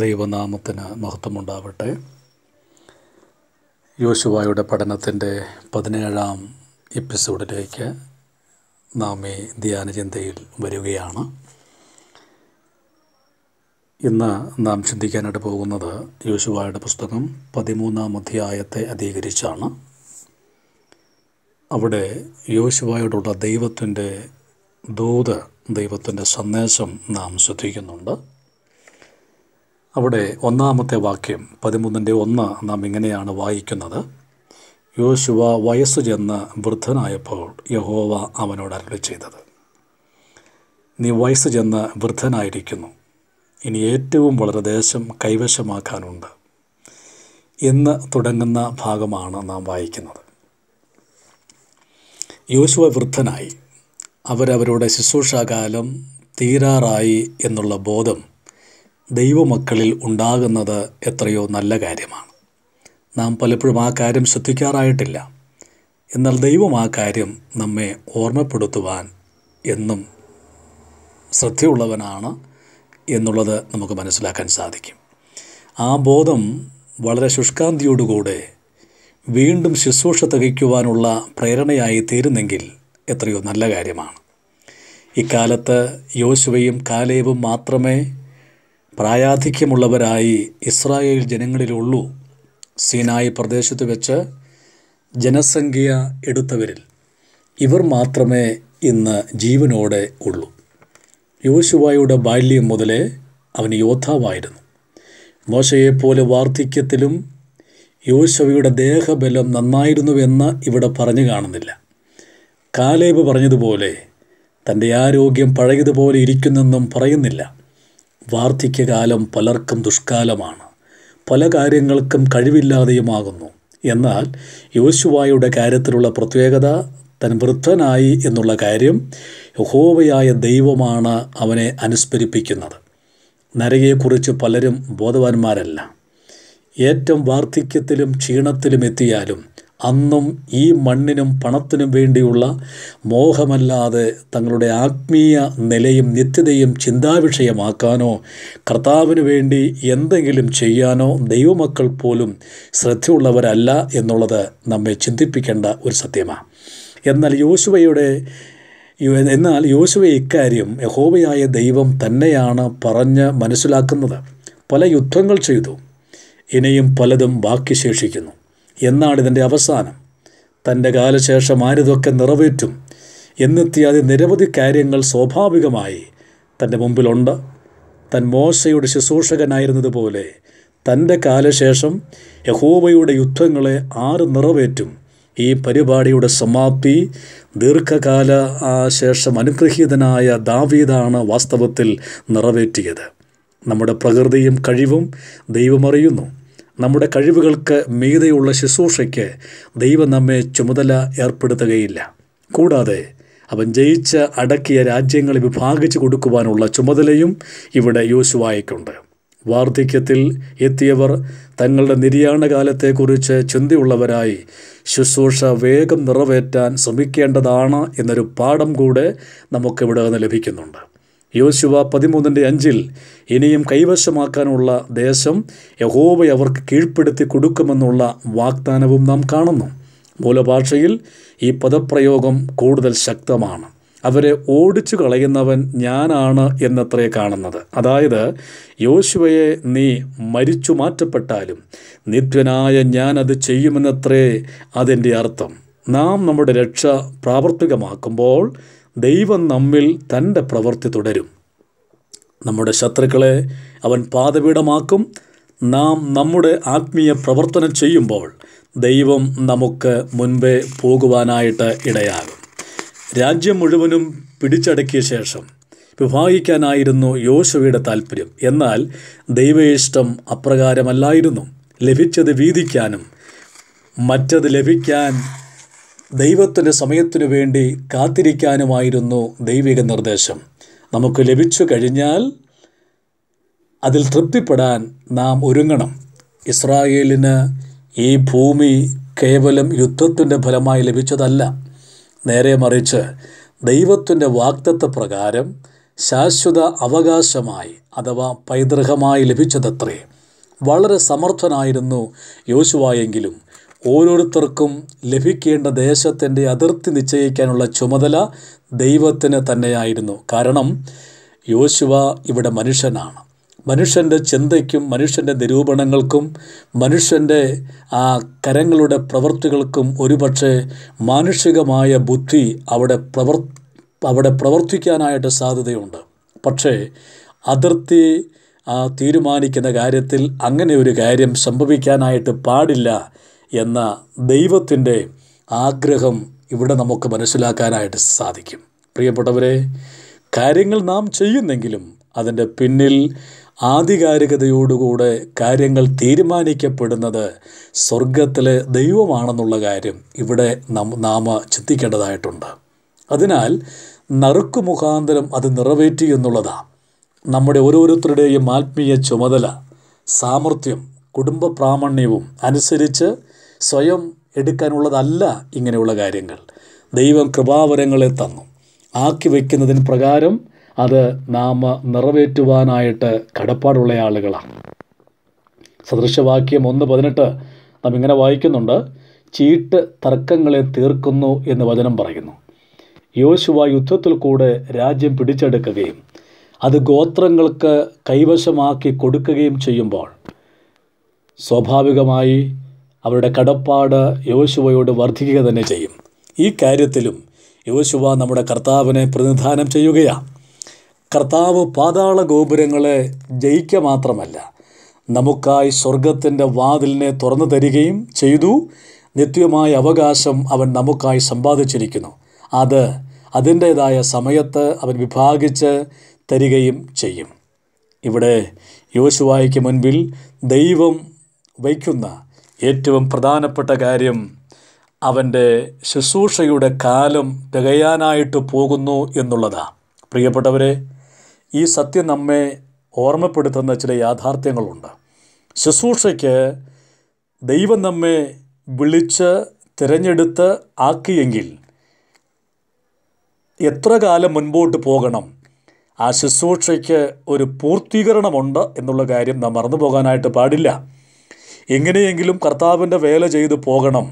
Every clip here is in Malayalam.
ദൈവനാമത്തിന് മഹത്വമുണ്ടാവട്ടെ യോശുവായുടെ പഠനത്തിൻ്റെ പതിനേഴാം എപ്പിസോഡിലേക്ക് നാം ഈ ധ്യാനചിന്തയിൽ വരികയാണ് ഇന്ന് നാം ചിന്തിക്കാനായിട്ട് പോകുന്നത് യോശുവായുടെ പുസ്തകം പതിമൂന്നാം അധ്യായത്തെ അധികരിച്ചാണ് അവിടെ യോശുവായോടുള്ള ദൈവത്തിൻ്റെ ദൂത് ദൈവത്തിൻ്റെ സന്ദേശം നാം ശ്രദ്ധിക്കുന്നുണ്ട് അവിടെ ഒന്നാമത്തെ വാക്യം പതിമൂന്നിൻ്റെ ഒന്ന് നാം ഇങ്ങനെയാണ് വായിക്കുന്നത് യോശുവ വയസ്സു ചെന്ന് വൃദ്ധനായപ്പോൾ യഹോവ അവനോട് അരുളി ചെയ്തത് നീ വയസ്സ് ചെന്ന് വൃദ്ധനായിരിക്കുന്നു ഇനി ഏറ്റവും വളരെ ദേശം കൈവശമാക്കാനുണ്ട് എന്ന് തുടങ്ങുന്ന ഭാഗമാണ് നാം വായിക്കുന്നത് യോശുവ വൃദ്ധനായി അവരവരുടെ ശുശ്രൂഷാകാലം തീരാറായി എന്നുള്ള ബോധം ദൈവമക്കളിൽ ഉണ്ടാകുന്നത് എത്രയോ നല്ല കാര്യമാണ് നാം പലപ്പോഴും ആ കാര്യം ശ്രദ്ധിക്കാറായിട്ടില്ല എന്നാൽ ദൈവം ആ കാര്യം നമ്മെ ഓർമ്മപ്പെടുത്തുവാൻ എന്നും ശ്രദ്ധയുള്ളവനാണ് എന്നുള്ളത് നമുക്ക് മനസ്സിലാക്കാൻ സാധിക്കും ആ ബോധം വളരെ ശുഷ്കാന്തിയോടുകൂടെ വീണ്ടും ശുശ്രൂഷ തികയ്ക്കുവാനുള്ള പ്രേരണയായി തീരുന്നെങ്കിൽ എത്രയോ നല്ല കാര്യമാണ് ഇക്കാലത്ത് യോശുവയും കാലേവും മാത്രമേ പ്രായാധിക്യമുള്ളവരായി ഇസ്രായേൽ ജനങ്ങളിലുള്ളൂ സീനായി പ്രദേശത്ത് വെച്ച് ജനസംഖ്യ എടുത്തവരിൽ ഇവർ മാത്രമേ ഇന്ന് ജീവനോടെ ഉള്ളൂ യോശുവായുടെ ബാല്യം മുതലേ അവൻ യോദ്ധാവായിരുന്നു മോശയെപ്പോലെ വാർദ്ധക്യത്തിലും യോശുവയുടെ ദേഹബലം നന്നായിരുന്നുവെന്ന് ഇവിടെ പറഞ്ഞു കാണുന്നില്ല കാലേബ് പറഞ്ഞതുപോലെ തൻ്റെ ആരോഗ്യം പഴയതുപോലെ ഇരിക്കുന്നെന്നും പറയുന്നില്ല വാർദ്ധക്യകാലം പലർക്കും ദുഷ്കാലമാണ് പല കാര്യങ്ങൾക്കും കഴിവില്ലാതെയുമാകുന്നു എന്നാൽ യോശുവായുടെ കാര്യത്തിലുള്ള പ്രത്യേകത തൻ വൃദ്ധനായി എന്നുള്ള കാര്യം യഹോവയായ ദൈവമാണ് അവനെ അനുസ്മരിപ്പിക്കുന്നത് നരകയെക്കുറിച്ച് പലരും ബോധവാന്മാരല്ല ഏറ്റവും വാർദ്ധക്യത്തിലും ക്ഷീണത്തിലും എത്തിയാലും അന്നും ഈ മണ്ണിനും പണത്തിനും വേണ്ടിയുള്ള മോഹമല്ലാതെ തങ്ങളുടെ ആത്മീയ നിലയും നിത്യതയും ചിന്താവിഷയമാക്കാനോ കർത്താവിന് വേണ്ടി എന്തെങ്കിലും ചെയ്യാനോ ദൈവമക്കൾ പോലും ശ്രദ്ധയുള്ളവരല്ല എന്നുള്ളത് നമ്മെ ചിന്തിപ്പിക്കേണ്ട ഒരു സത്യമാണ് എന്നാൽ യോശുവയുടെ എന്നാൽ യോശുവ ഇക്കാര്യം യഹോവയായ ദൈവം തന്നെയാണ് പറഞ്ഞ് മനസ്സിലാക്കുന്നത് പല യുദ്ധങ്ങൾ ചെയ്തു ഇനിയും പലതും ബാക്കി ശേഷിക്കുന്നു എന്നാണ് ഇതിൻ്റെ അവസാനം തൻ്റെ കാലശേഷം ആരിതൊക്കെ നിറവേറ്റും എന്നെത്തിയാതെ നിരവധി കാര്യങ്ങൾ സ്വാഭാവികമായി തൻ്റെ മുമ്പിലുണ്ട് തൻ മോശയുടെ ശുശ്രൂഷകനായിരുന്നതുപോലെ തൻ്റെ കാലശേഷം യഹോവയുടെ യുദ്ധങ്ങളെ ആറ് നിറവേറ്റും ഈ പരിപാടിയുടെ സമാപ്തി ദീർഘകാല ശേഷം അനുഗ്രഹീതനായ ദാവീദാണ് വാസ്തവത്തിൽ നിറവേറ്റിയത് നമ്മുടെ പ്രകൃതിയും കഴിവും ദൈവമറിയുന്നു നമ്മുടെ കഴിവുകൾക്ക് മീതെയുള്ള ശുശ്രൂഷയ്ക്ക് ദൈവം നമ്മെ ചുമതല ഏർപ്പെടുത്തുകയില്ല കൂടാതെ അവൻ ജയിച്ച അടക്കിയ രാജ്യങ്ങളെ വിഭാഗിച്ചു കൊടുക്കുവാനുള്ള ചുമതലയും ഇവിടെ യോശുവായിക്കുണ്ട് വാർദ്ധക്യത്തിൽ എത്തിയവർ തങ്ങളുടെ നിര്യാണകാലത്തെക്കുറിച്ച് ചിന്തയുള്ളവരായി ശുശ്രൂഷ വേഗം നിറവേറ്റാൻ ശ്രമിക്കേണ്ടതാണ് എന്നൊരു പാഠം കൂടെ നമുക്കിവിടെ നിന്ന് ലഭിക്കുന്നുണ്ട് യോശുവ പതിമൂന്നിൻ്റെ അഞ്ചിൽ ഇനിയും കൈവശമാക്കാനുള്ള ദേശം യഹോവ അവർക്ക് കീഴ്പ്പെടുത്തി കൊടുക്കുമെന്നുള്ള വാഗ്ദാനവും നാം കാണുന്നു മൂലഭാഷയിൽ ഈ പദപ്രയോഗം കൂടുതൽ ശക്തമാണ് അവരെ ഓടിച്ചു കളയുന്നവൻ ഞാനാണ് എന്നത്രേ കാണുന്നത് അതായത് യോശുവയെ നീ മരിച്ചു മാറ്റപ്പെട്ടാലും നിത്യനായ ഞാൻ അത് ചെയ്യുമെന്നത്രേ അതിൻ്റെ അർത്ഥം നാം നമ്മുടെ രക്ഷ പ്രാവർത്തികമാക്കുമ്പോൾ ദൈവം നമ്മിൽ തൻ്റെ പ്രവൃത്തി തുടരും നമ്മുടെ ശത്രുക്കളെ അവൻ പാതപീഠമാക്കും നാം നമ്മുടെ ആത്മീയ പ്രവർത്തനം ചെയ്യുമ്പോൾ ദൈവം നമുക്ക് മുൻപേ പോകുവാനായിട്ട് ഇടയാകും രാജ്യം മുഴുവനും പിടിച്ചടക്കിയ ശേഷം വിഭാഗിക്കാനായിരുന്നു യോശുവയുടെ താല്പര്യം എന്നാൽ ഇഷ്ടം അപ്രകാരമല്ലായിരുന്നു ലഭിച്ചത് വീതിക്കാനും മറ്റത് ലഭിക്കാൻ ദൈവത്തിൻ്റെ സമയത്തിനു വേണ്ടി കാത്തിരിക്കാനുമായിരുന്നു ദൈവിക നിർദ്ദേശം നമുക്ക് ലഭിച്ചു കഴിഞ്ഞാൽ അതിൽ തൃപ്തിപ്പെടാൻ നാം ഒരുങ്ങണം ഇസ്രായേലിന് ഈ ഭൂമി കേവലം യുദ്ധത്തിൻ്റെ ഫലമായി ലഭിച്ചതല്ല നേരെ മറിച്ച് ദൈവത്തിൻ്റെ വാക്തത്വ പ്രകാരം ശാശ്വത അവകാശമായി അഥവാ പൈതൃകമായി ലഭിച്ചതത്രേ വളരെ സമർത്ഥനായിരുന്നു യോശുവായെങ്കിലും ഓരോരുത്തർക്കും ലഭിക്കേണ്ട ദേശത്തിൻ്റെ അതിർത്തി നിശ്ചയിക്കാനുള്ള ചുമതല ദൈവത്തിന് തന്നെയായിരുന്നു കാരണം യോശുവ ഇവിടെ മനുഷ്യനാണ് മനുഷ്യൻ്റെ ചിന്തയ്ക്കും മനുഷ്യൻ്റെ നിരൂപണങ്ങൾക്കും മനുഷ്യൻ്റെ ആ കരങ്ങളുടെ പ്രവൃത്തികൾക്കും ഒരുപക്ഷെ മാനുഷികമായ ബുദ്ധി അവിടെ പ്രവർ അവിടെ പ്രവർത്തിക്കാനായിട്ട് സാധ്യതയുണ്ട് പക്ഷേ അതിർത്തി തീരുമാനിക്കുന്ന കാര്യത്തിൽ അങ്ങനെ ഒരു കാര്യം സംഭവിക്കാനായിട്ട് പാടില്ല എന്ന ദൈവത്തിൻ്റെ ആഗ്രഹം ഇവിടെ നമുക്ക് മനസ്സിലാക്കാനായിട്ട് സാധിക്കും പ്രിയപ്പെട്ടവരെ കാര്യങ്ങൾ നാം ചെയ്യുന്നെങ്കിലും അതിൻ്റെ പിന്നിൽ ആധികാരികതയോടുകൂടെ കാര്യങ്ങൾ തീരുമാനിക്കപ്പെടുന്നത് സ്വർഗത്തിലെ ദൈവമാണെന്നുള്ള കാര്യം ഇവിടെ നാം ചിന്തിക്കേണ്ടതായിട്ടുണ്ട് അതിനാൽ നറുക്കു മുഖാന്തരം അത് നിറവേറ്റി എന്നുള്ളതാണ് നമ്മുടെ ഓരോരുത്തരുടെയും ആത്മീയ ചുമതല സാമർഥ്യം കുടുംബ പ്രാമണ്യവും അനുസരിച്ച് സ്വയം എടുക്കാനുള്ളതല്ല ഇങ്ങനെയുള്ള കാര്യങ്ങൾ ദൈവം കൃപാവരങ്ങളെ തന്നു ആക്കി വയ്ക്കുന്നതിന് പ്രകാരം അത് നാം നിറവേറ്റുവാനായിട്ട് കടപ്പാടുള്ള ആളുകളാണ് സദൃശവാക്യം ഒന്ന് പതിനെട്ട് നാം ഇങ്ങനെ വായിക്കുന്നുണ്ട് ചീട്ട് തർക്കങ്ങളെ തീർക്കുന്നു എന്ന് വചനം പറയുന്നു യോശുവ യുദ്ധത്തിൽ കൂടെ രാജ്യം പിടിച്ചെടുക്കുകയും അത് ഗോത്രങ്ങൾക്ക് കൈവശമാക്കി കൊടുക്കുകയും ചെയ്യുമ്പോൾ സ്വാഭാവികമായി അവരുടെ കടപ്പാട് യോശുവയോട് വർദ്ധിക്കുക തന്നെ ചെയ്യും ഈ കാര്യത്തിലും യോശുവ നമ്മുടെ കർത്താവിനെ പ്രതിനിധാനം ചെയ്യുകയാണ് കർത്താവ് പാതാള ഗോപുരങ്ങളെ ജയിക്കുക മാത്രമല്ല നമുക്കായി സ്വർഗത്തിൻ്റെ വാതിലിനെ തുറന്നു തരികയും ചെയ്തു നിത്യമായ അവകാശം അവൻ നമുക്കായി സമ്പാദിച്ചിരിക്കുന്നു അത് അതിൻ്റേതായ സമയത്ത് അവൻ വിഭാഗിച്ച് തരികയും ചെയ്യും ഇവിടെ യോശുവായ്ക്ക് മുൻപിൽ ദൈവം വയ്ക്കുന്ന ഏറ്റവും പ്രധാനപ്പെട്ട കാര്യം അവൻ്റെ ശുശ്രൂഷയുടെ കാലം തികയാനായിട്ട് പോകുന്നു എന്നുള്ളതാണ് പ്രിയപ്പെട്ടവരെ ഈ സത്യം നമ്മെ ഓർമ്മപ്പെടുത്തുന്ന ചില യാഥാർത്ഥ്യങ്ങളുണ്ട് ശുശ്രൂഷയ്ക്ക് ദൈവം നമ്മെ വിളിച്ച് തിരഞ്ഞെടുത്ത് ആക്കിയെങ്കിൽ എത്ര കാലം മുൻപോട്ട് പോകണം ആ ശുശ്രൂഷയ്ക്ക് ഒരു പൂർത്തീകരണമുണ്ട് എന്നുള്ള കാര്യം നാം മറന്നു പോകാനായിട്ട് പാടില്ല എങ്ങനെയെങ്കിലും കർത്താവിൻ്റെ വേല ചെയ്തു പോകണം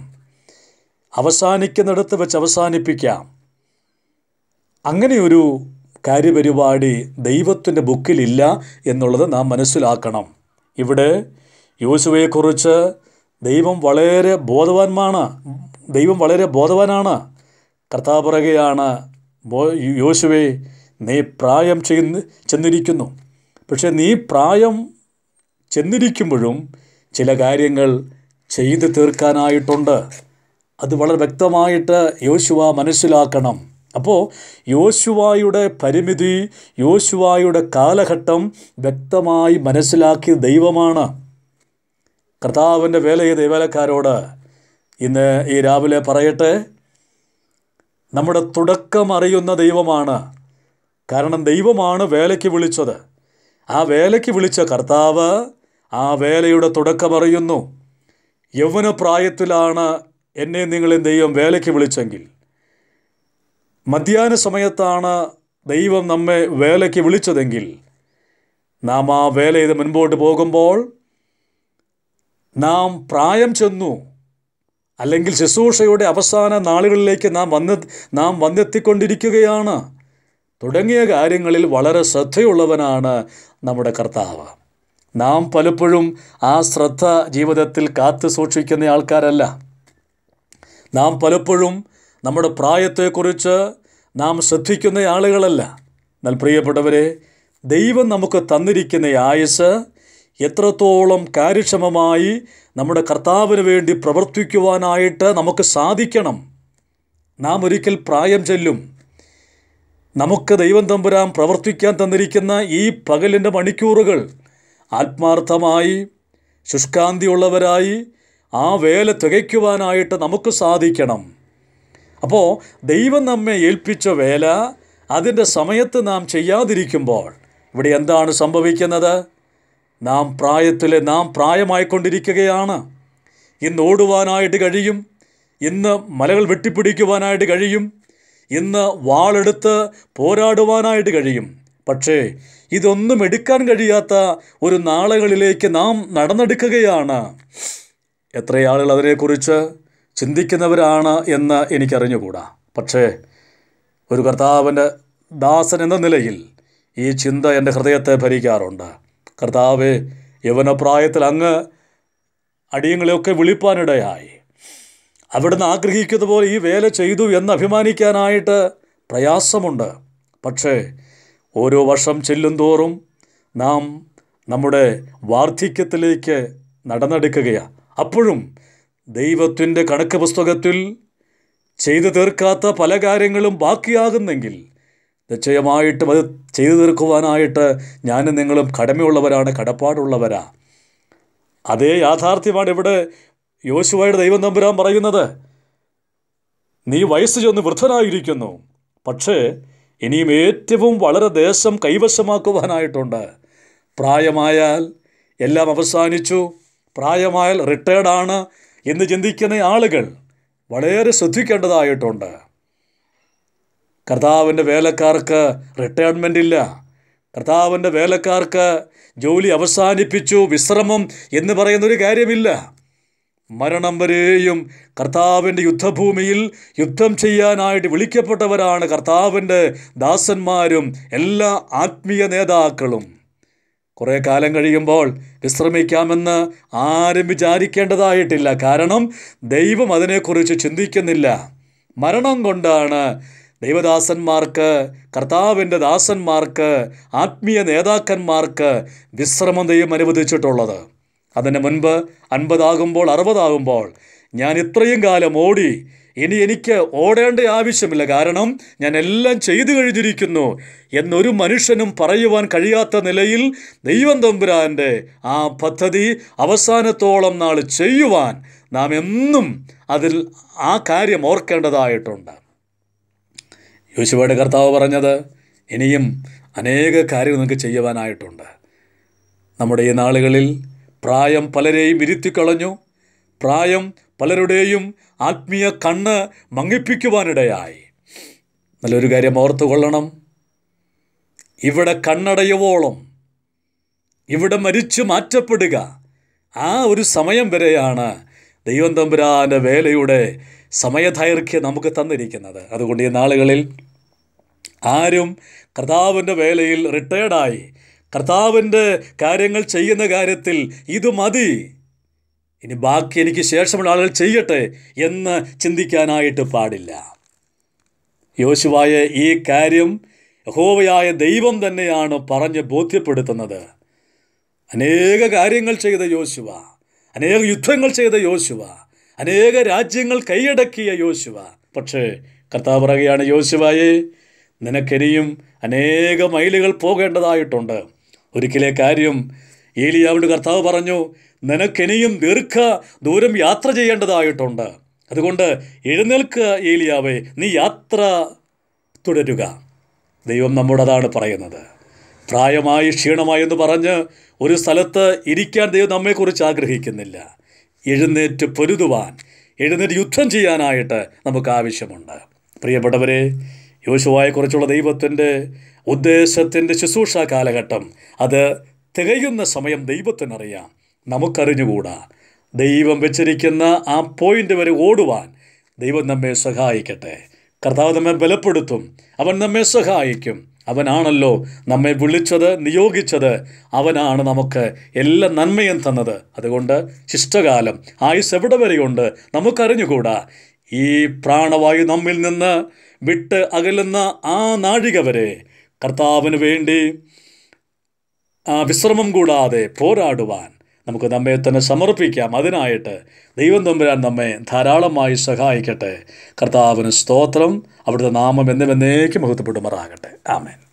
അവസാനിക്കുന്നിടത്ത് വെച്ച് അവസാനിപ്പിക്കാം അങ്ങനെയൊരു കാര്യപരിപാടി ദൈവത്തിൻ്റെ ബുക്കിലില്ല എന്നുള്ളത് നാം മനസ്സിലാക്കണം ഇവിടെ യോശുവയെക്കുറിച്ച് ദൈവം വളരെ ബോധവാന്മാണ് ദൈവം വളരെ ബോധവാനാണ് കർത്താവ് പറയുകയാണ് യോശുവെ നീ പ്രായം ചെന്ന് ചെന്നിരിക്കുന്നു പക്ഷേ നീ പ്രായം ചെന്നിരിക്കുമ്പോഴും ചില കാര്യങ്ങൾ ചെയ്തു തീർക്കാനായിട്ടുണ്ട് അത് വളരെ വ്യക്തമായിട്ട് യോശുവ മനസ്സിലാക്കണം അപ്പോൾ യോശുവായുടെ പരിമിതി യോശുവായുടെ കാലഘട്ടം വ്യക്തമായി മനസ്സിലാക്കിയ ദൈവമാണ് കർത്താവിൻ്റെ വേലയെ ദൈവലക്കാരോട് ഇന്ന് ഈ രാവിലെ പറയട്ടെ നമ്മുടെ തുടക്കം അറിയുന്ന ദൈവമാണ് കാരണം ദൈവമാണ് വേലയ്ക്ക് വിളിച്ചത് ആ വേലയ്ക്ക് വിളിച്ച കർത്താവ് ആ വേലയുടെ തുടക്കം അറിയുന്നു പ്രായത്തിലാണ് എന്നെ നിങ്ങളെ ദൈവം വേലയ്ക്ക് വിളിച്ചെങ്കിൽ മധ്യാന സമയത്താണ് ദൈവം നമ്മെ വേലയ്ക്ക് വിളിച്ചതെങ്കിൽ നാം ആ വേല ഇത് മുൻപോട്ട് പോകുമ്പോൾ നാം പ്രായം ചെന്നു അല്ലെങ്കിൽ ശുശ്രൂഷയുടെ അവസാന നാളുകളിലേക്ക് നാം വന്ന് നാം വന്നെത്തിക്കൊണ്ടിരിക്കുകയാണ് തുടങ്ങിയ കാര്യങ്ങളിൽ വളരെ ശ്രദ്ധയുള്ളവനാണ് നമ്മുടെ കർത്താവ് നാം പലപ്പോഴും ആ ശ്രദ്ധ ജീവിതത്തിൽ കാത്തു സൂക്ഷിക്കുന്ന ആൾക്കാരല്ല നാം പലപ്പോഴും നമ്മുടെ പ്രായത്തെക്കുറിച്ച് നാം ശ്രദ്ധിക്കുന്ന ആളുകളല്ല എന്നാൽ പ്രിയപ്പെട്ടവരെ ദൈവം നമുക്ക് തന്നിരിക്കുന്ന ആയുസ് എത്രത്തോളം കാര്യക്ഷമമായി നമ്മുടെ കർത്താവിന് വേണ്ടി പ്രവർത്തിക്കുവാനായിട്ട് നമുക്ക് സാധിക്കണം നാം ഒരിക്കൽ പ്രായം ചെല്ലും നമുക്ക് ദൈവം തമ്പുരാൻ പ്രവർത്തിക്കാൻ തന്നിരിക്കുന്ന ഈ പകലിൻ്റെ മണിക്കൂറുകൾ ആത്മാർത്ഥമായി ശുഷ്കാന്തിയുള്ളവരായി ആ വേല തികയ്ക്കുവാനായിട്ട് നമുക്ക് സാധിക്കണം അപ്പോൾ ദൈവം നമ്മെ ഏൽപ്പിച്ച വേല അതിൻ്റെ സമയത്ത് നാം ചെയ്യാതിരിക്കുമ്പോൾ ഇവിടെ എന്താണ് സംഭവിക്കുന്നത് നാം പ്രായത്തിലെ നാം പ്രായമായിക്കൊണ്ടിരിക്കുകയാണ് ഇന്ന് ഓടുവാനായിട്ട് കഴിയും ഇന്ന് മലകൾ വെട്ടിപ്പിടിക്കുവാനായിട്ട് കഴിയും ഇന്ന് വാളെടുത്ത് പോരാടുവാനായിട്ട് കഴിയും പക്ഷേ ഇതൊന്നും എടുക്കാൻ കഴിയാത്ത ഒരു നാളുകളിലേക്ക് നാം നടന്നെടുക്കുകയാണ് എത്രയാളുകൾ അതിനെക്കുറിച്ച് ചിന്തിക്കുന്നവരാണ് എന്ന് എനിക്കറിഞ്ഞുകൂടാ പക്ഷേ ഒരു കർത്താവിൻ്റെ ദാസൻ എന്ന നിലയിൽ ഈ ചിന്ത എൻ്റെ ഹൃദയത്തെ ഭരിക്കാറുണ്ട് കർത്താവ് യവനപ്രായത്തിൽ അങ്ങ് അടിയങ്ങളെയൊക്കെ വിളിപ്പാനിടയായി അവിടുന്ന് ആഗ്രഹിക്കുന്ന പോലെ ഈ വേല ചെയ്തു എന്ന് അഭിമാനിക്കാനായിട്ട് പ്രയാസമുണ്ട് പക്ഷേ ഓരോ വർഷം ചെല്ലുന്തോറും നാം നമ്മുടെ വാർദ്ധക്യത്തിലേക്ക് നടന്നെടുക്കുകയാണ് അപ്പോഴും ദൈവത്തിൻ്റെ കണക്ക് പുസ്തകത്തിൽ ചെയ്തു തീർക്കാത്ത പല കാര്യങ്ങളും ബാക്കിയാകുന്നെങ്കിൽ നിശ്ചയമായിട്ടും അത് ചെയ്തു തീർക്കുവാനായിട്ട് ഞാനും നിങ്ങളും കടമയുള്ളവരാണ് കടപ്പാടുള്ളവരാ അതേ യാഥാർത്ഥ്യമാണ് ഇവിടെ യോശുവായുടെ ദൈവം തമ്പുരാൻ പറയുന്നത് നീ വയസ്സ് ചെന്ന് വൃദ്ധനായിരിക്കുന്നു പക്ഷേ ഇനിയും ഏറ്റവും വളരെ ദേശം കൈവശമാക്കുവാനായിട്ടുണ്ട് പ്രായമായാൽ എല്ലാം അവസാനിച്ചു പ്രായമായാൽ റിട്ടയർഡാണ് എന്ന് ചിന്തിക്കുന്ന ആളുകൾ വളരെ ശ്രദ്ധിക്കേണ്ടതായിട്ടുണ്ട് കർത്താവിൻ്റെ വേലക്കാർക്ക് റിട്ടയർമെൻ്റ് ഇല്ല കർത്താവിൻ്റെ വേലക്കാർക്ക് ജോലി അവസാനിപ്പിച്ചു വിശ്രമം എന്ന് പറയുന്നൊരു കാര്യമില്ല മരണം വരെയും കർത്താവിൻ്റെ യുദ്ധഭൂമിയിൽ യുദ്ധം ചെയ്യാനായിട്ട് വിളിക്കപ്പെട്ടവരാണ് കർത്താവിൻ്റെ ദാസന്മാരും എല്ലാ ആത്മീയ നേതാക്കളും കുറേ കാലം കഴിയുമ്പോൾ വിശ്രമിക്കാമെന്ന് ആരും വിചാരിക്കേണ്ടതായിട്ടില്ല കാരണം ദൈവം അതിനെക്കുറിച്ച് ചിന്തിക്കുന്നില്ല മരണം കൊണ്ടാണ് ദൈവദാസന്മാർക്ക് കർത്താവിൻ്റെ ദാസന്മാർക്ക് ആത്മീയ നേതാക്കന്മാർക്ക് വിശ്രമം ദൈവം അനുവദിച്ചിട്ടുള്ളത് അതിന് മുൻപ് അൻപതാകുമ്പോൾ അറുപതാകുമ്പോൾ ഞാൻ ഇത്രയും കാലം ഓടി ഇനി എനിക്ക് ഓടേണ്ട ആവശ്യമില്ല കാരണം ഞാൻ എല്ലാം ചെയ്തു കഴിഞ്ഞിരിക്കുന്നു എന്നൊരു മനുഷ്യനും പറയുവാൻ കഴിയാത്ത നിലയിൽ ദൈവം തമ്പുരാൻ്റെ ആ പദ്ധതി അവസാനത്തോളം നാൾ ചെയ്യുവാൻ നാം എന്നും അതിൽ ആ കാര്യം ഓർക്കേണ്ടതായിട്ടുണ്ട് യോശുവയുടെ കർത്താവ് പറഞ്ഞത് ഇനിയും അനേക കാര്യങ്ങൾ നിങ്ങൾക്ക് ചെയ്യുവാനായിട്ടുണ്ട് നമ്മുടെ ഈ നാളുകളിൽ പ്രായം പലരെയും ഇരുത്തിക്കളഞ്ഞു പ്രായം പലരുടെയും ആത്മീയ കണ്ണ് മങ്ങിപ്പിക്കുവാനിടയായി നല്ലൊരു കാര്യം ഓർത്തുകൊള്ളണം ഇവിടെ കണ്ണടയുവോളം ഇവിടെ മരിച്ചു മാറ്റപ്പെടുക ആ ഒരു സമയം വരെയാണ് ദൈവം തമ്പുരാൻ്റെ വേലയുടെ സമയദൈർഘ്യം നമുക്ക് തന്നിരിക്കുന്നത് അതുകൊണ്ട് ഈ നാളുകളിൽ ആരും കർത്താവിൻ്റെ വേലയിൽ റിട്ടയർഡായി കർത്താവിൻ്റെ കാര്യങ്ങൾ ചെയ്യുന്ന കാര്യത്തിൽ ഇത് മതി ഇനി ബാക്കി എനിക്ക് ശേഷമുള്ള ആളുകൾ ചെയ്യട്ടെ എന്ന് ചിന്തിക്കാനായിട്ട് പാടില്ല യോശുവായ ഈ കാര്യം യഹോവയായ ദൈവം തന്നെയാണ് പറഞ്ഞ് ബോധ്യപ്പെടുത്തുന്നത് അനേക കാര്യങ്ങൾ ചെയ്ത യോശുവ അനേക യുദ്ധങ്ങൾ ചെയ്ത യോശുവ അനേക രാജ്യങ്ങൾ കൈയടക്കിയ യോശുവ പക്ഷേ കർത്താവ് പറയുകയാണ് യോശുവായേ നിനക്കിനിയും അനേക മൈലുകൾ പോകേണ്ടതായിട്ടുണ്ട് ഒരിക്കലെ കാര്യം ഏലിയാവിൻ്റെ കർത്താവ് പറഞ്ഞു നിനക്കിനിയും ദീർഘ ദൂരം യാത്ര ചെയ്യേണ്ടതായിട്ടുണ്ട് അതുകൊണ്ട് എഴുന്നേൽക്കുക ഏലിയാവേ നീ യാത്ര തുടരുക ദൈവം നമ്മോട് അതാണ് പറയുന്നത് പ്രായമായി ക്ഷീണമായി എന്ന് പറഞ്ഞ് ഒരു സ്ഥലത്ത് ഇരിക്കാൻ ദൈവം നമ്മെക്കുറിച്ച് ആഗ്രഹിക്കുന്നില്ല എഴുന്നേറ്റ് പൊരുതുവാൻ എഴുന്നേറ്റ് യുദ്ധം ചെയ്യാനായിട്ട് നമുക്ക് ആവശ്യമുണ്ട് പ്രിയപ്പെട്ടവരെ യോശുവായെക്കുറിച്ചുള്ള ദൈവത്തിൻ്റെ ഉദ്ദേശത്തിൻ്റെ ശുശ്രൂഷ കാലഘട്ടം അത് തികയുന്ന സമയം ദൈവത്തിനറിയാം നമുക്കറിഞ്ഞുകൂടാ ദൈവം വെച്ചിരിക്കുന്ന ആ പോയിൻ്റ് വരെ ഓടുവാൻ ദൈവം നമ്മെ സഹായിക്കട്ടെ കർത്താവ് നമ്മെ ബലപ്പെടുത്തും അവൻ നമ്മെ സഹായിക്കും അവനാണല്ലോ നമ്മെ വിളിച്ചത് നിയോഗിച്ചത് അവനാണ് നമുക്ക് എല്ലാ നന്മയും തന്നത് അതുകൊണ്ട് ശിഷ്ടകാലം ആയുസ് എവിടെ വരെയുണ്ട് നമുക്കറിഞ്ഞുകൂടാ ഈ പ്രാണവായു നമ്മിൽ നിന്ന് വിട്ട് അകലുന്ന ആ നാഴിക വരെ കർത്താവിന് വേണ്ടി വിശ്രമം കൂടാതെ പോരാടുവാൻ നമുക്ക് നമ്മെ തന്നെ സമർപ്പിക്കാം അതിനായിട്ട് ദൈവം തമ്പുരാൻ നമ്മെ ധാരാളമായി സഹായിക്കട്ടെ കർത്താവിന് സ്തോത്രം അവിടുത്തെ നാമം എന്നുമെന്നേക്ക് മഹത്വപ്പെട്ടുമാറാകട്ടെ ആമേൻ